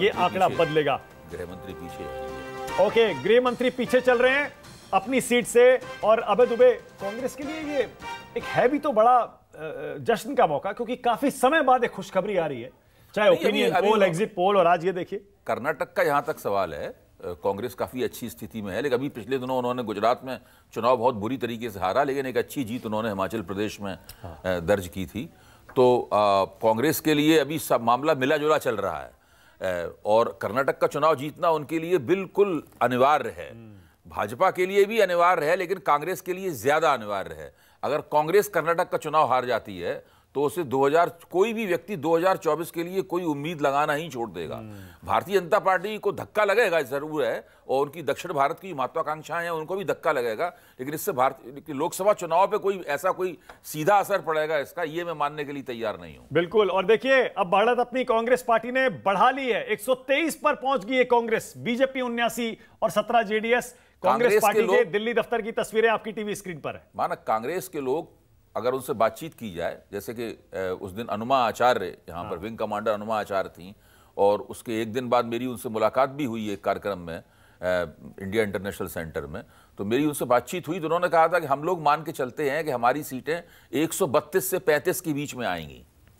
ये आंकड़ा बदलेगा गृह मंत्री पीछे ओके गृह मंत्री पीछे चल रहे हैं अपनी सीट से और अबे दुबे कांग्रेस के लिए ये एक है भी तो बड़ा जश्न का मौका क्योंकि काफी समय बाद एक खुशखबरी आ रही है चाहे ओपिनियन पोल एग्जिट पोल और आज ये देखिए कर्नाटक का यहां तक सवाल है कांग्रेस काफी अच्छी स्थिति में है लेकिन अभी पिछले दिनों उन्होंने गुजरात में चुनाव बहुत बुरी तरीके से हारा लेकिन एक अच्छी जीत उन्होंने हिमाचल प्रदेश में हाँ। दर्ज की थी तो कांग्रेस के लिए अभी सब मामला मिला जुला चल रहा है और कर्नाटक का चुनाव जीतना उनके लिए बिल्कुल अनिवार्य है भाजपा के लिए भी अनिवार्य है लेकिन कांग्रेस के लिए ज़्यादा अनिवार्य है अगर कांग्रेस कर्नाटक का चुनाव हार जाती है तो उसे 2000 कोई भी व्यक्ति 2024 के लिए कोई उम्मीद लगाना ही छोड़ देगा भारतीय जनता पार्टी को धक्का लगेगा जरूर है और उनकी दक्षिण भारत की महत्वाकांक्षाएं हैं उनको भी धक्का लगेगा लेकिन इससे भारत लोकसभा चुनाव पे कोई ऐसा कोई सीधा असर पड़ेगा इसका ये मैं मानने के लिए तैयार नहीं हूं बिल्कुल और देखिए अब बढ़त अपनी कांग्रेस पार्टी ने बढ़ा ली है एक पर पहुंच गई है कांग्रेस बीजेपी उन्यासी और सत्रह जेडीएस कांग्रेस पार्टी के दिल्ली दफ्तर की तस्वीरें आपकी टीवी स्क्रीन पर है माना कांग्रेस के लोग अगर उनसे बातचीत की जाए जैसे कि उस दिन अनुमा आचार्य यहाँ हाँ। पर विंग कमांडर अनुमा आचार्य थी और उसके एक दिन बाद मेरी उनसे मुलाकात भी हुई एक कार्यक्रम में इंडिया इंटरनेशनल सेंटर में तो मेरी उनसे बातचीत हुई तो उन्होंने कहा था कि हम लोग मान के चलते हैं कि हमारी सीटें 132 से 35 के बीच में आएंगी